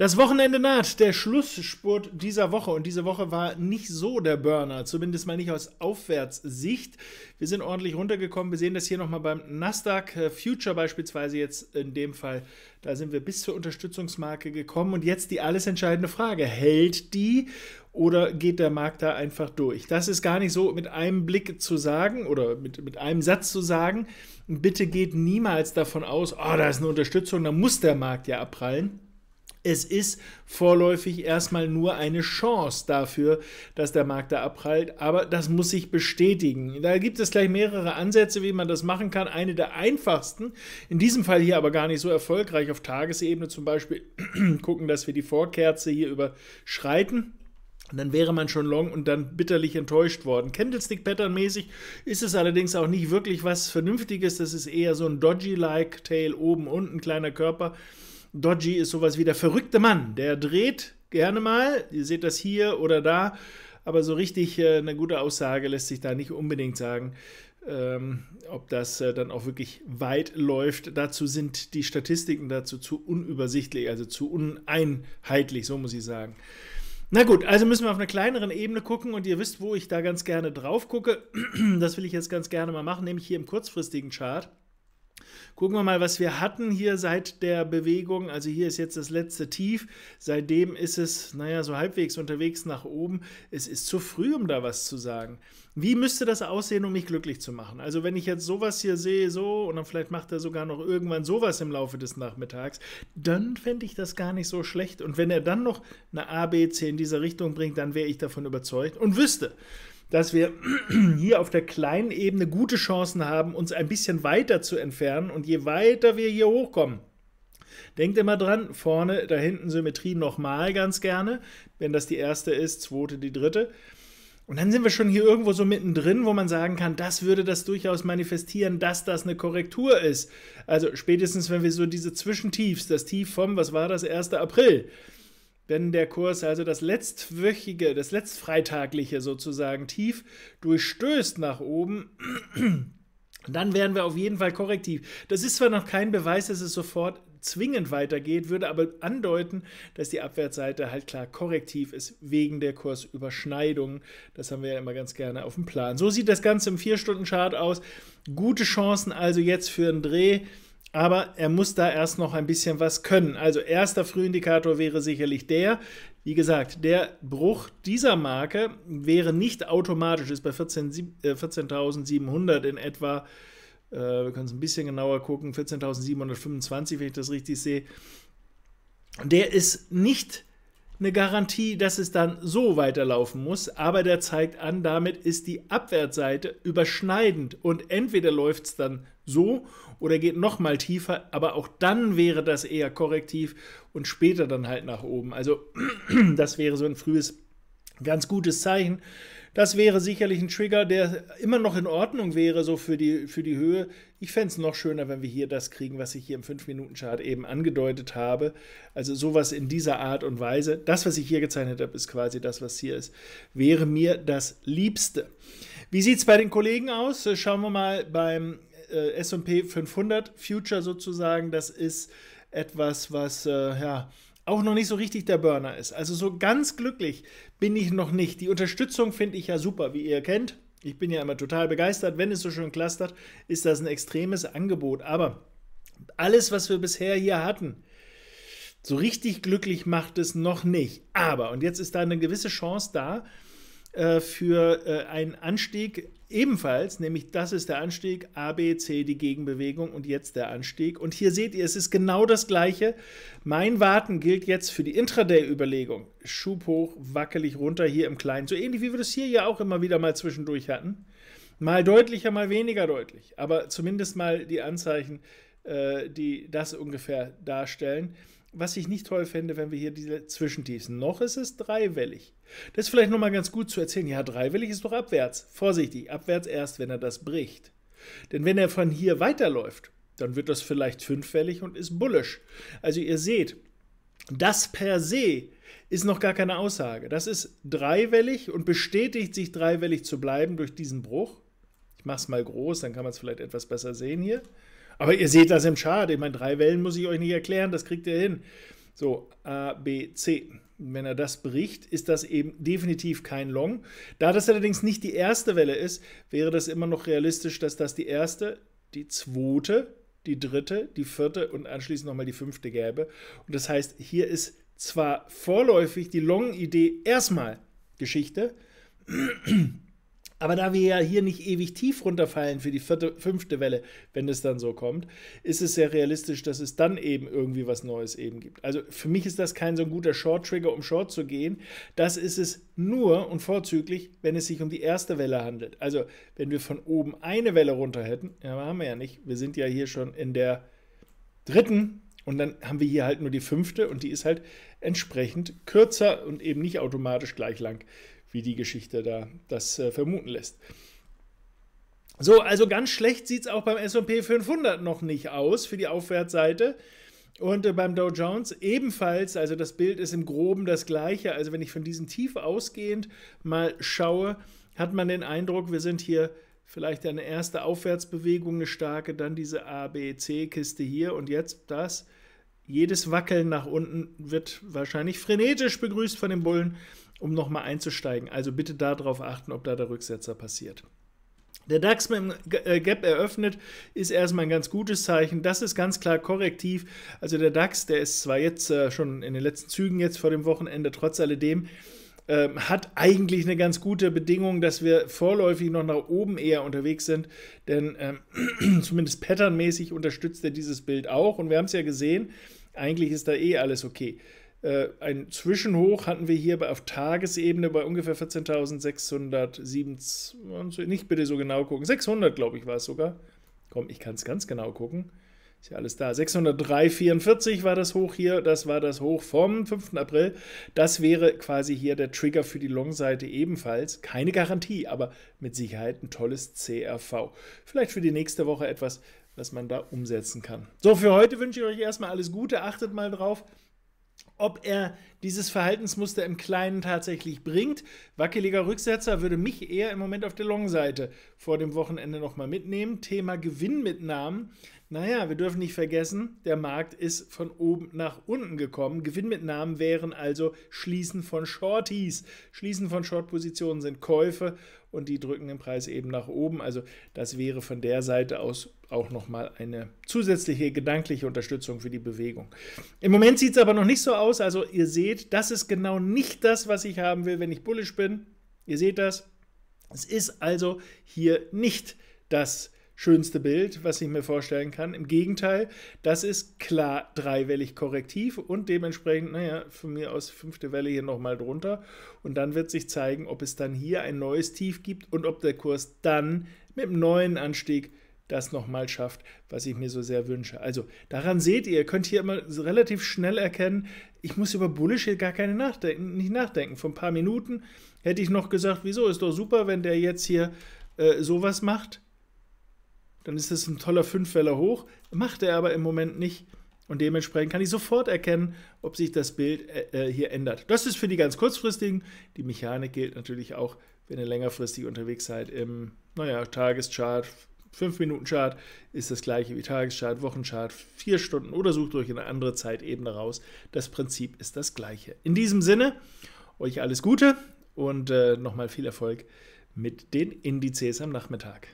Das Wochenende naht, der Schlussspurt dieser Woche. Und diese Woche war nicht so der Burner, zumindest mal nicht aus Aufwärtssicht. Wir sind ordentlich runtergekommen. Wir sehen das hier nochmal beim Nasdaq äh, Future beispielsweise jetzt in dem Fall. Da sind wir bis zur Unterstützungsmarke gekommen. Und jetzt die alles entscheidende Frage. Hält die oder geht der Markt da einfach durch? Das ist gar nicht so mit einem Blick zu sagen oder mit, mit einem Satz zu sagen. Bitte geht niemals davon aus, oh, da ist eine Unterstützung, da muss der Markt ja abprallen es ist vorläufig erstmal nur eine Chance dafür, dass der Markt da abprallt, aber das muss sich bestätigen. Da gibt es gleich mehrere Ansätze, wie man das machen kann. Eine der einfachsten, in diesem Fall hier aber gar nicht so erfolgreich auf Tagesebene zum Beispiel, gucken, dass wir die Vorkerze hier überschreiten. Und dann wäre man schon long und dann bitterlich enttäuscht worden. Candlestick-Pattern-mäßig ist es allerdings auch nicht wirklich was Vernünftiges. Das ist eher so ein Dodgy-like-Tail oben, unten, kleiner Körper. Dodgy ist sowas wie der verrückte Mann, der dreht gerne mal, ihr seht das hier oder da, aber so richtig äh, eine gute Aussage lässt sich da nicht unbedingt sagen. Ähm, ob das äh, dann auch wirklich weit läuft. Dazu sind die Statistiken dazu zu unübersichtlich, also zu uneinheitlich, so muss ich sagen. Na gut, also müssen wir auf einer kleineren Ebene gucken und ihr wisst, wo ich da ganz gerne drauf gucke. Das will ich jetzt ganz gerne mal machen, nämlich hier im kurzfristigen Chart. Gucken wir mal, was wir hatten hier seit der Bewegung. Also hier ist jetzt das letzte Tief. Seitdem ist es, naja, so halbwegs unterwegs nach oben. Es ist zu früh, um da was zu sagen. Wie müsste das aussehen, um mich glücklich zu machen? Also wenn ich jetzt sowas hier sehe, so, und dann vielleicht macht er sogar noch irgendwann sowas im Laufe des Nachmittags, dann fände ich das gar nicht so schlecht. Und wenn er dann noch eine ABC in dieser Richtung bringt, dann wäre ich davon überzeugt und wüsste, dass wir hier auf der kleinen Ebene gute Chancen haben, uns ein bisschen weiter zu entfernen. Und je weiter wir hier hochkommen, Denkt immer dran, vorne, da hinten Symmetrie nochmal ganz gerne, wenn das die erste ist, zweite, die dritte. Und dann sind wir schon hier irgendwo so mittendrin, wo man sagen kann, das würde das durchaus manifestieren, dass das eine Korrektur ist. Also spätestens, wenn wir so diese Zwischentiefs, das Tief vom, was war das, 1. April, wenn der Kurs also das letztwöchige, das letztfreitagliche sozusagen tief durchstößt nach oben, dann wären wir auf jeden Fall korrektiv. Das ist zwar noch kein Beweis, dass es sofort zwingend weitergeht, würde aber andeuten, dass die Abwärtsseite halt klar korrektiv ist wegen der Kursüberschneidung. Das haben wir ja immer ganz gerne auf dem Plan. So sieht das Ganze im 4-Stunden-Chart aus. Gute Chancen also jetzt für einen Dreh. Aber er muss da erst noch ein bisschen was können. Also erster Frühindikator wäre sicherlich der, wie gesagt, der Bruch dieser Marke wäre nicht automatisch, ist bei 14.700 äh, in etwa, äh, wir können es ein bisschen genauer gucken, 14.725, wenn ich das richtig sehe. Der ist nicht automatisch eine Garantie, dass es dann so weiterlaufen muss, aber der zeigt an, damit ist die Abwärtsseite überschneidend und entweder läuft es dann so oder geht noch mal tiefer, aber auch dann wäre das eher korrektiv und später dann halt nach oben. Also das wäre so ein frühes, ganz gutes Zeichen. Das wäre sicherlich ein Trigger, der immer noch in Ordnung wäre, so für die, für die Höhe. Ich fände es noch schöner, wenn wir hier das kriegen, was ich hier im 5-Minuten-Chart eben angedeutet habe. Also sowas in dieser Art und Weise. Das, was ich hier gezeichnet habe, ist quasi das, was hier ist. Wäre mir das Liebste. Wie sieht es bei den Kollegen aus? Schauen wir mal beim äh, SP 500 Future sozusagen. Das ist etwas, was äh, ja auch noch nicht so richtig der Burner ist. Also so ganz glücklich bin ich noch nicht. Die Unterstützung finde ich ja super, wie ihr kennt. Ich bin ja immer total begeistert. Wenn es so schön clustert, ist das ein extremes Angebot. Aber alles, was wir bisher hier hatten, so richtig glücklich macht es noch nicht. Aber, und jetzt ist da eine gewisse Chance da äh, für äh, einen Anstieg Ebenfalls, nämlich das ist der Anstieg, A, B, C die Gegenbewegung und jetzt der Anstieg. Und hier seht ihr, es ist genau das gleiche. Mein Warten gilt jetzt für die Intraday-Überlegung. Schub hoch, wackelig runter hier im Kleinen. So ähnlich wie wir das hier ja auch immer wieder mal zwischendurch hatten. Mal deutlicher, mal weniger deutlich. Aber zumindest mal die Anzeichen, äh, die das ungefähr darstellen was ich nicht toll fände, wenn wir hier diese Zwischentiefs. Noch ist es dreiwellig. Das ist vielleicht nochmal ganz gut zu erzählen. Ja, dreiwellig ist doch abwärts. Vorsichtig, abwärts erst, wenn er das bricht. Denn wenn er von hier weiterläuft, dann wird das vielleicht fünfwellig und ist bullisch. Also ihr seht, das per se ist noch gar keine Aussage. Das ist dreiwellig und bestätigt sich dreiwellig zu bleiben durch diesen Bruch. Ich mache es mal groß, dann kann man es vielleicht etwas besser sehen hier. Aber ihr seht das im Chart. Ich meine, drei Wellen muss ich euch nicht erklären, das kriegt ihr hin. So, A, B, C. Wenn er das bricht, ist das eben definitiv kein Long. Da das allerdings nicht die erste Welle ist, wäre das immer noch realistisch, dass das die erste, die zweite, die dritte, die vierte und anschließend nochmal die fünfte gäbe. Und das heißt, hier ist zwar vorläufig die Long-Idee erstmal Geschichte, aber da wir ja hier nicht ewig tief runterfallen für die vierte, fünfte Welle, wenn es dann so kommt, ist es sehr realistisch, dass es dann eben irgendwie was Neues eben gibt. Also für mich ist das kein so ein guter Short-Trigger, um Short zu gehen. Das ist es nur und vorzüglich, wenn es sich um die erste Welle handelt. Also wenn wir von oben eine Welle runter hätten, ja, haben wir ja nicht. Wir sind ja hier schon in der dritten und dann haben wir hier halt nur die fünfte und die ist halt entsprechend kürzer und eben nicht automatisch gleich lang wie die Geschichte da das äh, vermuten lässt. So, also ganz schlecht sieht es auch beim SP 500 noch nicht aus für die Aufwärtsseite. Und äh, beim Dow Jones ebenfalls, also das Bild ist im groben das gleiche. Also wenn ich von diesem Tief ausgehend mal schaue, hat man den Eindruck, wir sind hier vielleicht eine erste Aufwärtsbewegung, eine starke, dann diese abc kiste hier und jetzt das. Jedes Wackeln nach unten wird wahrscheinlich frenetisch begrüßt von den Bullen um nochmal einzusteigen. Also bitte darauf achten, ob da der Rücksetzer passiert. Der DAX mit dem äh, Gap eröffnet, ist erstmal ein ganz gutes Zeichen. Das ist ganz klar korrektiv. Also der DAX, der ist zwar jetzt äh, schon in den letzten Zügen jetzt vor dem Wochenende, trotz alledem, ähm, hat eigentlich eine ganz gute Bedingung, dass wir vorläufig noch nach oben eher unterwegs sind, denn ähm, zumindest patternmäßig unterstützt er dieses Bild auch und wir haben es ja gesehen, eigentlich ist da eh alles okay. Äh, ein Zwischenhoch hatten wir hier auf Tagesebene bei ungefähr 14.627, nicht bitte so genau gucken, 600 glaube ich war es sogar. Komm, ich kann es ganz genau gucken. Ist ja alles da. 603,44 war das Hoch hier. Das war das Hoch vom 5. April. Das wäre quasi hier der Trigger für die Long-Seite ebenfalls. Keine Garantie, aber mit Sicherheit ein tolles CRV. Vielleicht für die nächste Woche etwas, was man da umsetzen kann. So, für heute wünsche ich euch erstmal alles Gute. Achtet mal drauf ob er dieses Verhaltensmuster im Kleinen tatsächlich bringt. Wackeliger Rücksetzer würde mich eher im Moment auf der Long-Seite vor dem Wochenende nochmal mitnehmen. Thema Gewinnmitnahmen. Naja, wir dürfen nicht vergessen, der Markt ist von oben nach unten gekommen. Gewinnmitnahmen wären also Schließen von Shorties. Schließen von Short-Positionen sind Käufe und die drücken den Preis eben nach oben. Also das wäre von der Seite aus auch nochmal eine zusätzliche gedankliche Unterstützung für die Bewegung. Im Moment sieht es aber noch nicht so aus. Also ihr seht, das ist genau nicht das, was ich haben will, wenn ich bullish bin. Ihr seht das. Es ist also hier nicht das schönste Bild, was ich mir vorstellen kann. Im Gegenteil, das ist klar dreiwellig korrektiv und dementsprechend, naja, von mir aus fünfte Welle hier nochmal drunter. Und dann wird sich zeigen, ob es dann hier ein neues Tief gibt und ob der Kurs dann mit einem neuen Anstieg das nochmal schafft, was ich mir so sehr wünsche. Also daran seht ihr, könnt hier immer relativ schnell erkennen, ich muss über Bullish hier gar keine nachdenken, nicht nachdenken. Vor ein paar Minuten hätte ich noch gesagt, wieso ist doch super, wenn der jetzt hier äh, sowas macht dann ist das ein toller Fünfweller hoch, macht er aber im Moment nicht. Und dementsprechend kann ich sofort erkennen, ob sich das Bild äh, äh, hier ändert. Das ist für die ganz kurzfristigen. Die Mechanik gilt natürlich auch, wenn ihr längerfristig unterwegs seid im naja, Tageschart, 5-Minuten-Chart, ist das gleiche wie Tageschart, Wochenchart, 4 Stunden oder sucht euch eine andere Zeitebene raus. Das Prinzip ist das gleiche. In diesem Sinne, euch alles Gute und äh, nochmal viel Erfolg mit den Indizes am Nachmittag.